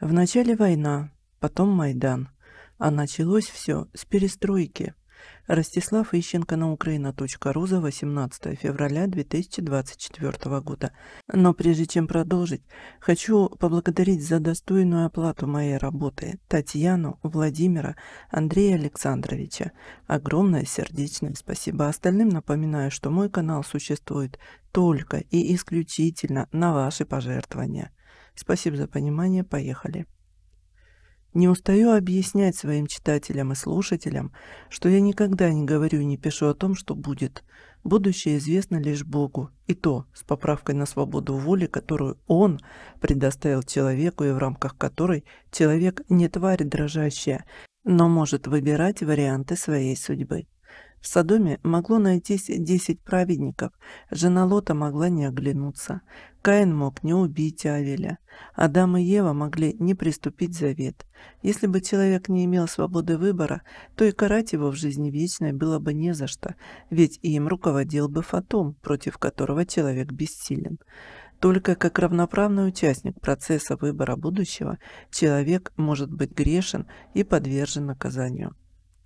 Вначале война, потом Майдан. А началось все с перестройки. Ростислав Ищенко на украина.ру за 18 февраля 2024 года. Но прежде чем продолжить, хочу поблагодарить за достойную оплату моей работы Татьяну, Владимира, Андрея Александровича. Огромное сердечное спасибо остальным. Напоминаю, что мой канал существует только и исключительно на ваши пожертвования. Спасибо за понимание. Поехали. Не устаю объяснять своим читателям и слушателям, что я никогда не говорю и не пишу о том, что будет. Будущее известно лишь Богу, и то с поправкой на свободу воли, которую Он предоставил человеку и в рамках которой человек не тварь дрожащая, но может выбирать варианты своей судьбы. В Содоме могло найтись десять праведников, жена Лота могла не оглянуться, Каин мог не убить Авеля, Адам и Ева могли не приступить завет. Если бы человек не имел свободы выбора, то и карать его в жизни вечной было бы не за что, ведь им руководил бы фатум, против которого человек бессилен. Только как равноправный участник процесса выбора будущего человек может быть грешен и подвержен наказанию.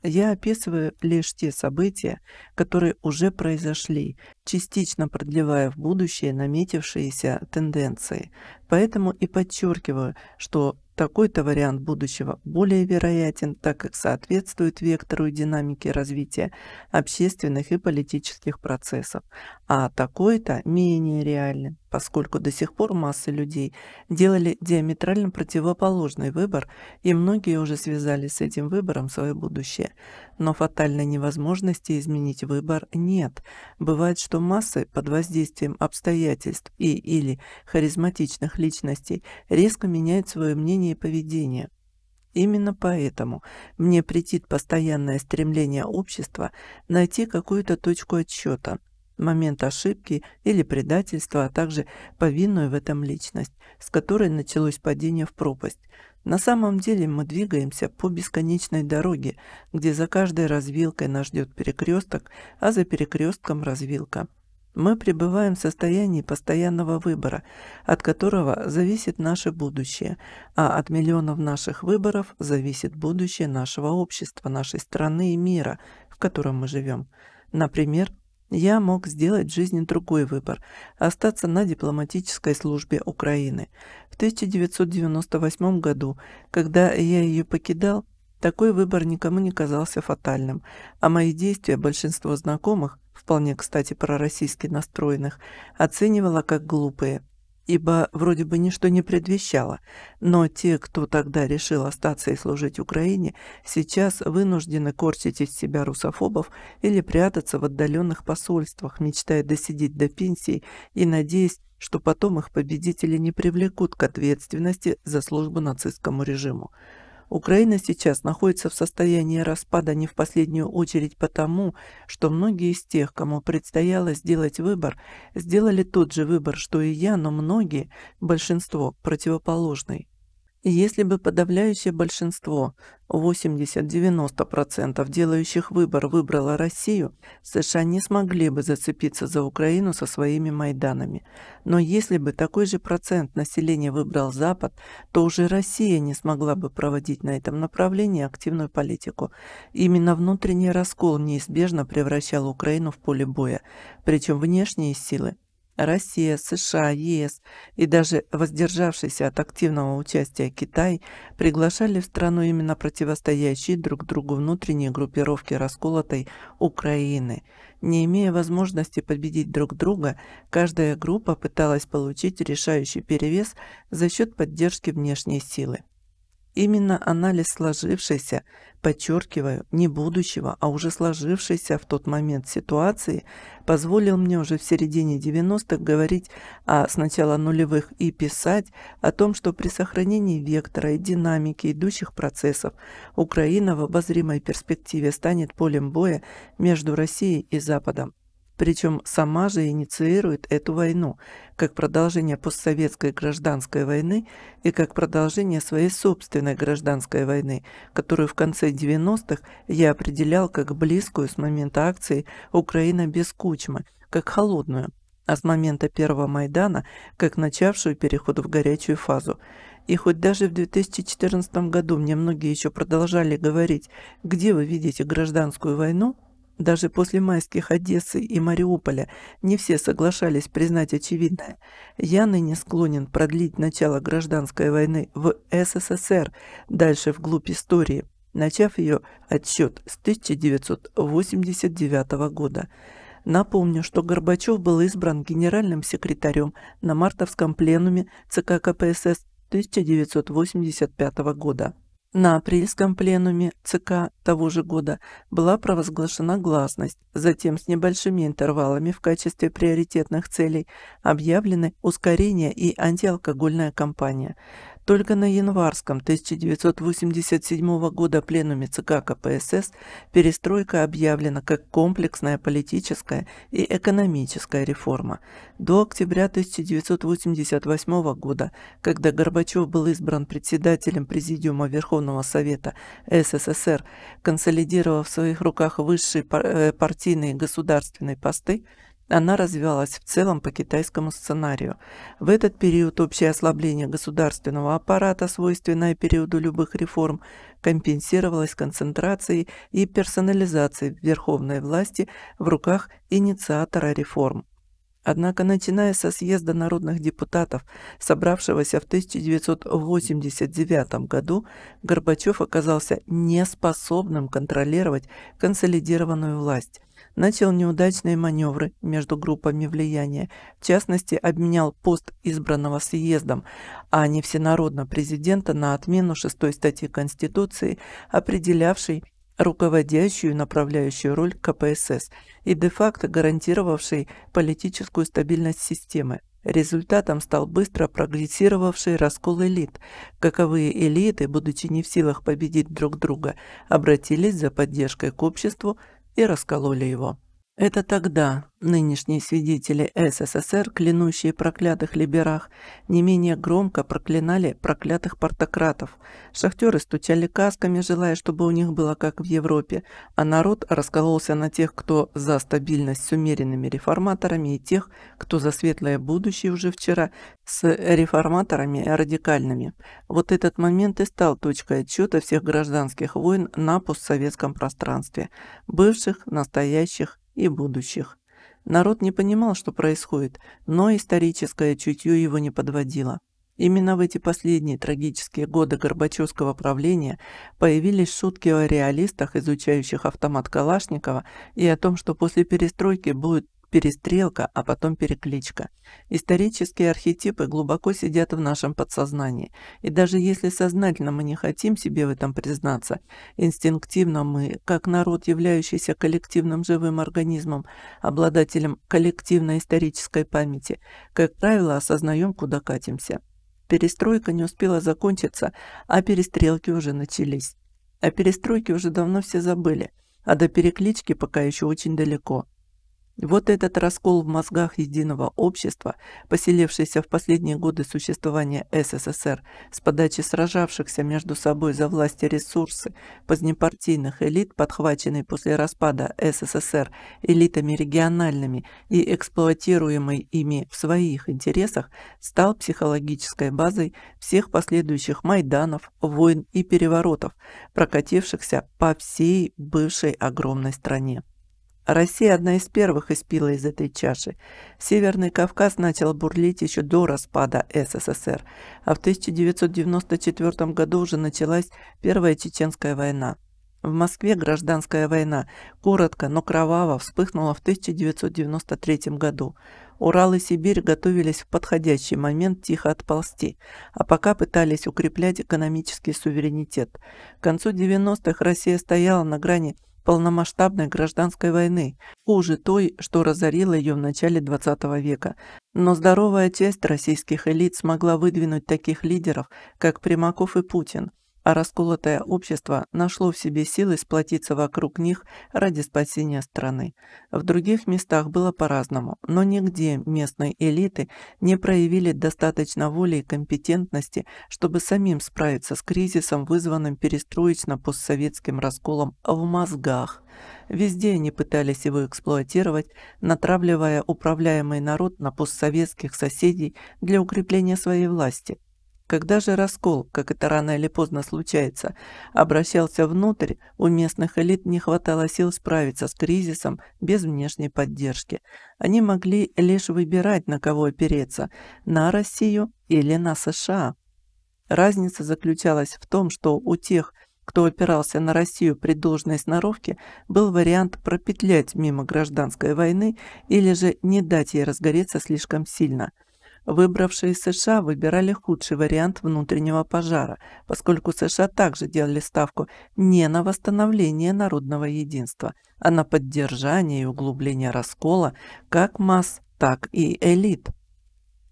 Я описываю лишь те события, которые уже произошли, частично продлевая в будущее наметившиеся тенденции. Поэтому и подчеркиваю, что такой-то вариант будущего более вероятен, так как соответствует вектору и динамике развития общественных и политических процессов, а такой-то менее реален, поскольку до сих пор массы людей делали диаметрально противоположный выбор, и многие уже связали с этим выбором свое будущее. Но фатальной невозможности изменить выбор нет. Бывает, что массы под воздействием обстоятельств и или харизматичных личностей резко меняют свое мнение и поведение. Именно поэтому мне претит постоянное стремление общества найти какую-то точку отсчета, момент ошибки или предательства, а также повинную в этом личность, с которой началось падение в пропасть – на самом деле мы двигаемся по бесконечной дороге, где за каждой развилкой нас ждет перекресток, а за перекрестком развилка. Мы пребываем в состоянии постоянного выбора, от которого зависит наше будущее, а от миллионов наших выборов зависит будущее нашего общества, нашей страны и мира, в котором мы живем. Например, я мог сделать в жизни другой выбор – остаться на дипломатической службе Украины. В 1998 году, когда я ее покидал, такой выбор никому не казался фатальным, а мои действия большинство знакомых, вполне, кстати, пророссийски настроенных, оценивало как глупые ибо вроде бы ничто не предвещало, но те, кто тогда решил остаться и служить Украине, сейчас вынуждены корчить из себя русофобов или прятаться в отдаленных посольствах, мечтая досидеть до пенсии и надеясь, что потом их победители не привлекут к ответственности за службу нацистскому режиму. Украина сейчас находится в состоянии распада не в последнюю очередь потому, что многие из тех, кому предстояло сделать выбор, сделали тот же выбор, что и я, но многие, большинство, противоположный. Если бы подавляющее большинство, 80-90% делающих выбор выбрало Россию, США не смогли бы зацепиться за Украину со своими Майданами. Но если бы такой же процент населения выбрал Запад, то уже Россия не смогла бы проводить на этом направлении активную политику. Именно внутренний раскол неизбежно превращал Украину в поле боя, причем внешние силы Россия, США, ЕС и даже воздержавшийся от активного участия Китай приглашали в страну именно противостоящие друг другу внутренние группировки расколотой Украины. Не имея возможности победить друг друга, каждая группа пыталась получить решающий перевес за счет поддержки внешней силы. Именно анализ сложившейся, подчеркиваю, не будущего, а уже сложившейся в тот момент ситуации, позволил мне уже в середине 90-х говорить о а сначала нулевых и писать о том, что при сохранении вектора и динамики идущих процессов Украина в обозримой перспективе станет полем боя между Россией и Западом. Причем сама же инициирует эту войну, как продолжение постсоветской гражданской войны и как продолжение своей собственной гражданской войны, которую в конце 90-х я определял как близкую с момента акции «Украина без Кучмы», как холодную, а с момента первого Майдана как начавшую переход в горячую фазу. И хоть даже в 2014 году мне многие еще продолжали говорить, где вы видите гражданскую войну, даже после майских Одессы и Мариуполя не все соглашались признать очевидное. Я ныне склонен продлить начало гражданской войны в СССР дальше вглубь истории, начав ее отсчет с 1989 года. Напомню, что Горбачев был избран генеральным секретарем на мартовском пленуме ЦК КПСС 1985 года. На апрельском пленуме ЦК того же года была провозглашена гласность, затем с небольшими интервалами в качестве приоритетных целей объявлены ускорение и антиалкогольная кампания – только на январском 1987 года пленуме ЦК КПСС перестройка объявлена как комплексная политическая и экономическая реформа. До октября 1988 года, когда Горбачев был избран председателем Президиума Верховного Совета СССР, консолидировав в своих руках высшие э, партийные и государственные посты, она развивалась в целом по китайскому сценарию. В этот период общее ослабление государственного аппарата, свойственное периоду любых реформ, компенсировалось концентрацией и персонализацией верховной власти в руках инициатора реформ. Однако, начиная со съезда народных депутатов, собравшегося в 1989 году, Горбачев оказался неспособным контролировать консолидированную власть. Начал неудачные маневры между группами влияния, в частности, обменял пост избранного съездом, а не всенародно президента на отмену шестой статьи Конституции, определявшей руководящую и направляющую роль КПСС и де-факто гарантировавшей политическую стабильность системы. Результатом стал быстро прогрессировавший раскол элит. Каковые элиты, будучи не в силах победить друг друга, обратились за поддержкой к обществу и раскололи его. Это тогда нынешние свидетели СССР, клянущие проклятых либерах, не менее громко проклинали проклятых портократов. Шахтеры стучали касками, желая, чтобы у них было как в Европе, а народ раскололся на тех, кто за стабильность с умеренными реформаторами и тех, кто за светлое будущее уже вчера с реформаторами и радикальными. Вот этот момент и стал точкой отчета всех гражданских войн на постсоветском пространстве, бывших, настоящих и будущих. Народ не понимал, что происходит, но историческое чутье его не подводило. Именно в эти последние трагические годы Горбачевского правления появились шутки о реалистах, изучающих автомат Калашникова, и о том, что после перестройки будет Перестрелка, а потом перекличка. Исторические архетипы глубоко сидят в нашем подсознании, и даже если сознательно мы не хотим себе в этом признаться, инстинктивно мы, как народ, являющийся коллективным живым организмом, обладателем коллективной исторической памяти, как правило, осознаем, куда катимся. Перестройка не успела закончиться, а перестрелки уже начались. О перестройке уже давно все забыли, а до переклички пока еще очень далеко – вот этот раскол в мозгах единого общества, поселившийся в последние годы существования СССР с подачи сражавшихся между собой за власть и ресурсы позднепартийных элит, подхваченный после распада СССР элитами региональными и эксплуатируемый ими в своих интересах, стал психологической базой всех последующих майданов, войн и переворотов, прокатившихся по всей бывшей огромной стране. Россия одна из первых испила из этой чаши. Северный Кавказ начал бурлить еще до распада СССР, а в 1994 году уже началась Первая Чеченская война. В Москве гражданская война, коротко, но кроваво, вспыхнула в 1993 году. Урал и Сибирь готовились в подходящий момент тихо отползти, а пока пытались укреплять экономический суверенитет. К концу 90-х Россия стояла на грани – полномасштабной гражданской войны, хуже той, что разорила ее в начале XX века. Но здоровая часть российских элит смогла выдвинуть таких лидеров, как Примаков и Путин, а расколотое общество нашло в себе силы сплотиться вокруг них ради спасения страны. В других местах было по-разному, но нигде местные элиты не проявили достаточно воли и компетентности, чтобы самим справиться с кризисом, вызванным перестроечно-постсоветским расколом в мозгах. Везде они пытались его эксплуатировать, натравливая управляемый народ на постсоветских соседей для укрепления своей власти – когда же раскол, как это рано или поздно случается, обращался внутрь, у местных элит не хватало сил справиться с кризисом без внешней поддержки. Они могли лишь выбирать, на кого опереться – на Россию или на США. Разница заключалась в том, что у тех, кто опирался на Россию при должной сноровке, был вариант пропетлять мимо гражданской войны или же не дать ей разгореться слишком сильно – Выбравшие США выбирали худший вариант внутреннего пожара, поскольку США также делали ставку не на восстановление народного единства, а на поддержание и углубление раскола как масс, так и элит.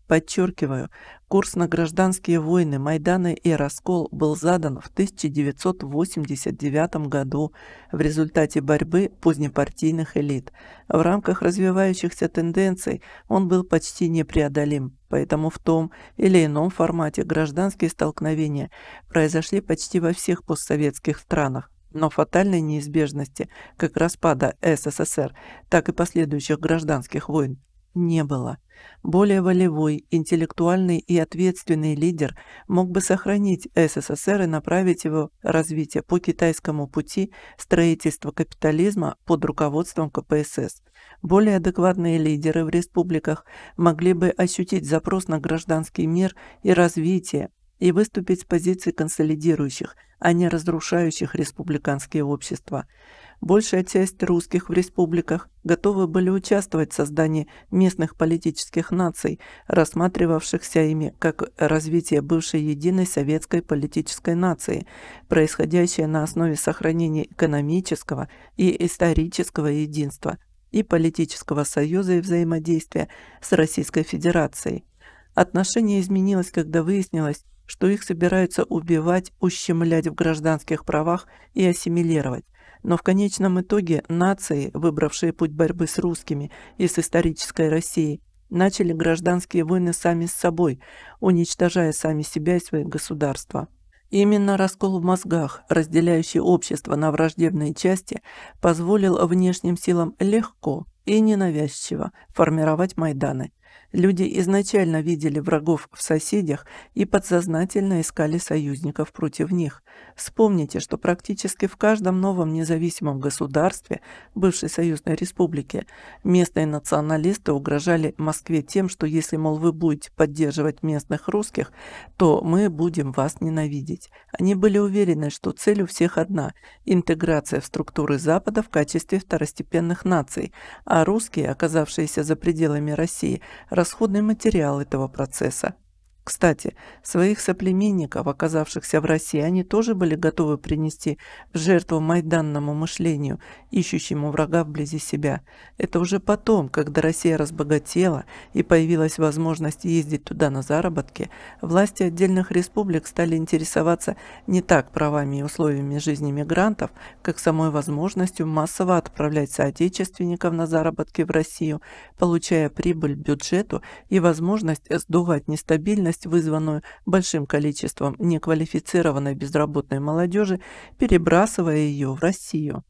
Подчеркиваю, Курс на гражданские войны, Майданы и раскол был задан в 1989 году в результате борьбы позднепартийных элит. В рамках развивающихся тенденций он был почти непреодолим, поэтому в том или ином формате гражданские столкновения произошли почти во всех постсоветских странах, но фатальной неизбежности как распада СССР, так и последующих гражданских войн не было. Более волевой, интеллектуальный и ответственный лидер мог бы сохранить СССР и направить его развитие по китайскому пути строительства капитализма под руководством КПСС. Более адекватные лидеры в республиках могли бы ощутить запрос на гражданский мир и развитие и выступить с позиций консолидирующих, а не разрушающих республиканские общества – большая часть русских в республиках готовы были участвовать в создании местных политических наций, рассматривавшихся ими как развитие бывшей единой советской политической нации, происходящее на основе сохранения экономического и исторического единства и политического союза и взаимодействия с Российской Федерацией. Отношение изменилось, когда выяснилось, что их собираются убивать, ущемлять в гражданских правах и ассимилировать но в конечном итоге нации, выбравшие путь борьбы с русскими и с исторической Россией, начали гражданские войны сами с собой, уничтожая сами себя и свои государства. Именно раскол в мозгах, разделяющий общество на враждебные части, позволил внешним силам легко и ненавязчиво формировать Майданы, Люди изначально видели врагов в соседях и подсознательно искали союзников против них. Вспомните, что практически в каждом новом независимом государстве, бывшей союзной республике, местные националисты угрожали Москве тем, что если, мол, вы будете поддерживать местных русских, то мы будем вас ненавидеть. Они были уверены, что цель у всех одна – интеграция в структуры Запада в качестве второстепенных наций, а русские, оказавшиеся за пределами России – расходный материал этого процесса. Кстати, своих соплеменников, оказавшихся в России, они тоже были готовы принести в жертву майданному мышлению, ищущему врага вблизи себя. Это уже потом, когда Россия разбогатела и появилась возможность ездить туда на заработки, власти отдельных республик стали интересоваться не так правами и условиями жизни мигрантов, как самой возможностью массово отправлять соотечественников на заработки в Россию, получая прибыль бюджету и возможность сдувать нестабильность Трудность, вызванную большим количеством неквалифицированной безработной молодежи, перебрасывая ее в Россию.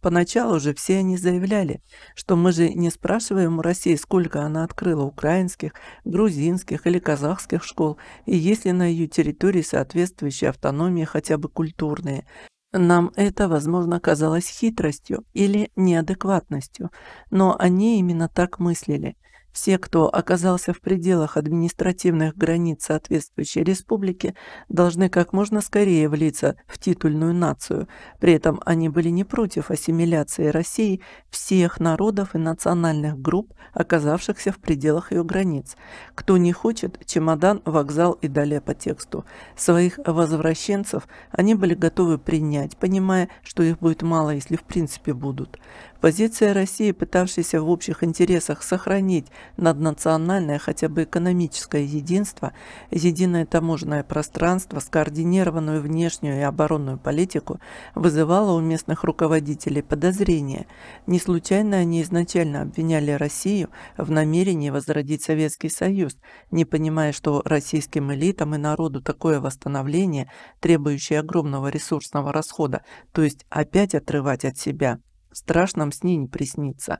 Поначалу же все они заявляли, что мы же не спрашиваем у России, сколько она открыла украинских, грузинских или казахских школ, и есть ли на ее территории соответствующие автономии хотя бы культурные. Нам это, возможно, казалось хитростью или неадекватностью, но они именно так мыслили. Все, кто оказался в пределах административных границ соответствующей республики, должны как можно скорее влиться в титульную нацию. При этом они были не против ассимиляции России всех народов и национальных групп, оказавшихся в пределах ее границ. Кто не хочет, чемодан, вокзал и далее по тексту. Своих возвращенцев они были готовы принять, понимая, что их будет мало, если в принципе будут. Позиция России, пытавшейся в общих интересах сохранить наднациональное хотя бы экономическое единство, единое таможенное пространство, скоординированную внешнюю и оборонную политику, вызывала у местных руководителей подозрения. Не случайно они изначально обвиняли Россию в намерении возродить Советский Союз, не понимая, что российским элитам и народу такое восстановление, требующее огромного ресурсного расхода, то есть опять отрывать от себя – в страшном сне не приснится.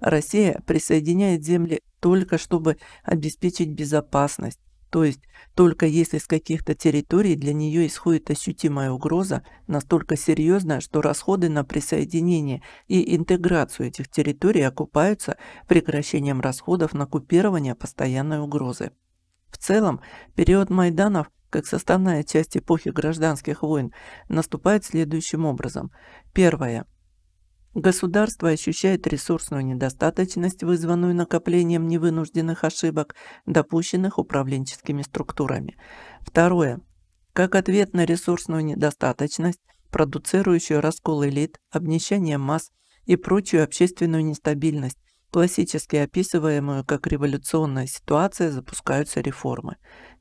Россия присоединяет земли только чтобы обеспечить безопасность, то есть только если с каких-то территорий для нее исходит ощутимая угроза, настолько серьезная, что расходы на присоединение и интеграцию этих территорий окупаются прекращением расходов на купирование постоянной угрозы. В целом, период Майданов как составная часть эпохи гражданских войн, наступает следующим образом. Первое. Государство ощущает ресурсную недостаточность, вызванную накоплением невынужденных ошибок, допущенных управленческими структурами. Второе. Как ответ на ресурсную недостаточность, продуцирующую раскол элит, обнищание масс и прочую общественную нестабильность, Классически описываемую как революционная ситуация запускаются реформы.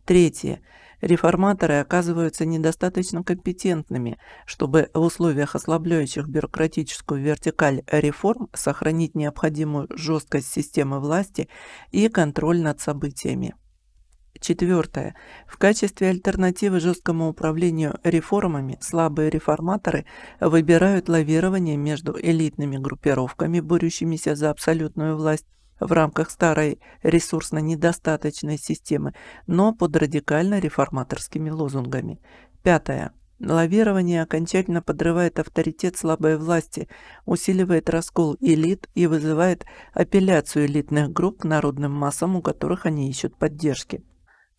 Третье. Реформаторы оказываются недостаточно компетентными, чтобы в условиях ослабляющих бюрократическую вертикаль реформ сохранить необходимую жесткость системы власти и контроль над событиями. Четвертое. В качестве альтернативы жесткому управлению реформами слабые реформаторы выбирают лавирование между элитными группировками, борющимися за абсолютную власть, в рамках старой ресурсно-недостаточной системы, но под радикально-реформаторскими лозунгами. Пятое. Лавирование окончательно подрывает авторитет слабой власти, усиливает раскол элит и вызывает апелляцию элитных групп к народным массам, у которых они ищут поддержки.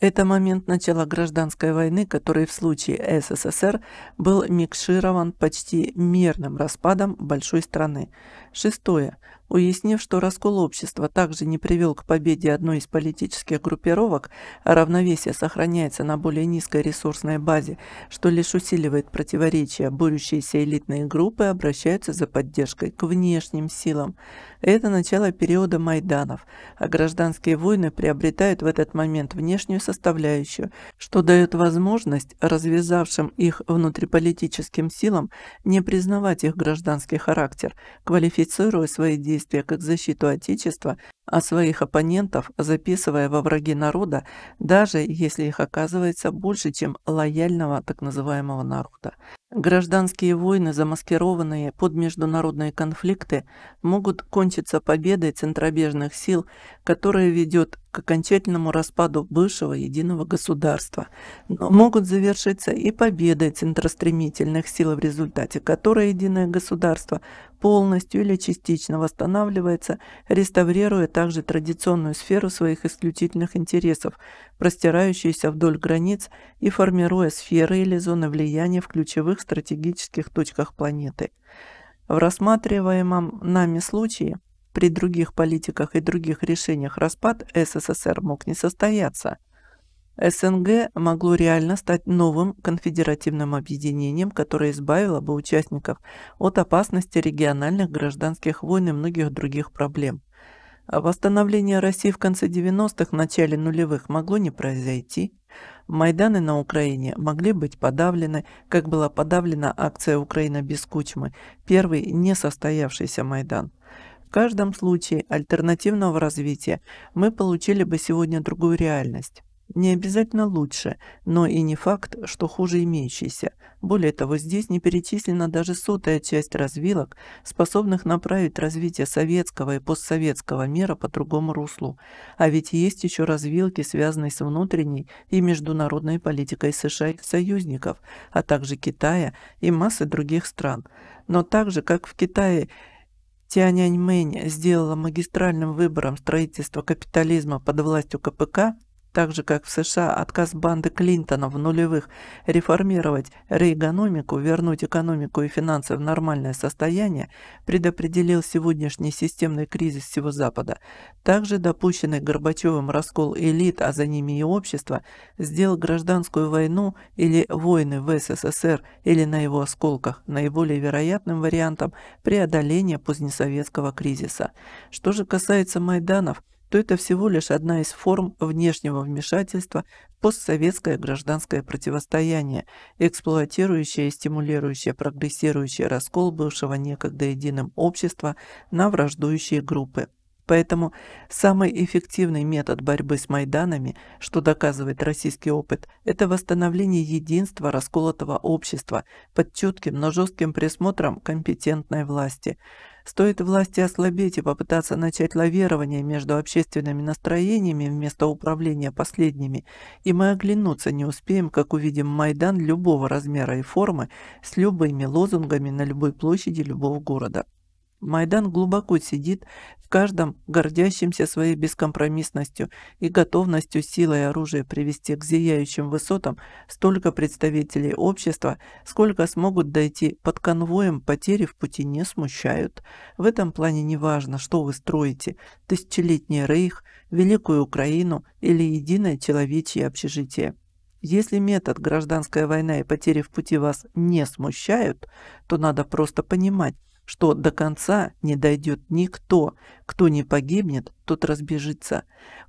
Это момент начала гражданской войны, который в случае СССР был микширован почти мирным распадом большой страны. Шестое. Уяснив, что раскол общества также не привел к победе одной из политических группировок, а равновесие сохраняется на более низкой ресурсной базе, что лишь усиливает противоречия, борющиеся элитные группы обращаются за поддержкой к внешним силам. Это начало периода Майданов, а гражданские войны приобретают в этот момент внешнюю составляющую, что дает возможность развязавшим их внутриполитическим силам не признавать их гражданский характер, квалифицируя свои действия действия как защиту Отечества, а своих оппонентов записывая во враги народа, даже если их оказывается больше, чем лояльного так называемого народа. Гражданские войны, замаскированные под международные конфликты, могут кончиться победой центробежных сил, которая ведет к окончательному распаду бывшего единого государства, но могут завершиться и победой центростремительных сил, в результате которой единое государство полностью или частично восстанавливается, реставрируя также традиционную сферу своих исключительных интересов, простирающуюся вдоль границ и формируя сферы или зоны влияния в ключевых стратегических точках планеты. В рассматриваемом нами случае при других политиках и других решениях распад СССР мог не состояться – СНГ могло реально стать новым конфедеративным объединением, которое избавило бы участников от опасности региональных гражданских войн и многих других проблем. А восстановление России в конце 90-х, начале нулевых могло не произойти. Майданы на Украине могли быть подавлены, как была подавлена акция «Украина без Кучмы», первый несостоявшийся Майдан. В каждом случае альтернативного развития мы получили бы сегодня другую реальность. Не обязательно лучше, но и не факт, что хуже имеющийся. Более того, здесь не перечислена даже сотая часть развилок, способных направить развитие советского и постсоветского мира по другому руслу. А ведь есть еще развилки, связанные с внутренней и международной политикой США и союзников, а также Китая и массы других стран. Но так же, как в Китае, Тяньаньмэнь сделала магистральным выбором строительство капитализма под властью КПК – так же как в США отказ банды Клинтона в нулевых реформировать рейгономику, вернуть экономику и финансы в нормальное состояние, предопределил сегодняшний системный кризис всего Запада, также допущенный Горбачевым раскол элит, а за ними и общества, сделал гражданскую войну или войны в СССР или на его осколках наиболее вероятным вариантом преодоления позднесоветского кризиса. Что же касается Майданов, то это всего лишь одна из форм внешнего вмешательства в постсоветское гражданское противостояние, эксплуатирующее и стимулирующее прогрессирующий раскол бывшего некогда единым общества на враждующие группы. Поэтому самый эффективный метод борьбы с Майданами, что доказывает российский опыт, это восстановление единства расколотого общества под чутким, но жестким присмотром компетентной власти. Стоит власти ослабеть и попытаться начать лавирование между общественными настроениями вместо управления последними, и мы оглянуться не успеем, как увидим Майдан любого размера и формы с любыми лозунгами на любой площади любого города. Майдан глубоко сидит в каждом гордящемся своей бескомпромиссностью и готовностью силой и оружия привести к зияющим высотам столько представителей общества, сколько смогут дойти под конвоем, потери в пути не смущают. В этом плане не важно, что вы строите – тысячелетний рейх, Великую Украину или единое человечье общежитие. Если метод «гражданская война» и потери в пути вас не смущают, то надо просто понимать, что до конца не дойдет никто. Кто не погибнет, тот разбежится.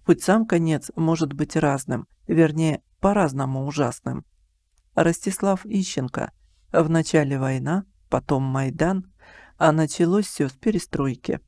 Хоть сам конец может быть разным, вернее, по-разному ужасным. Ростислав Ищенко. В начале война, потом Майдан, а началось все с перестройки.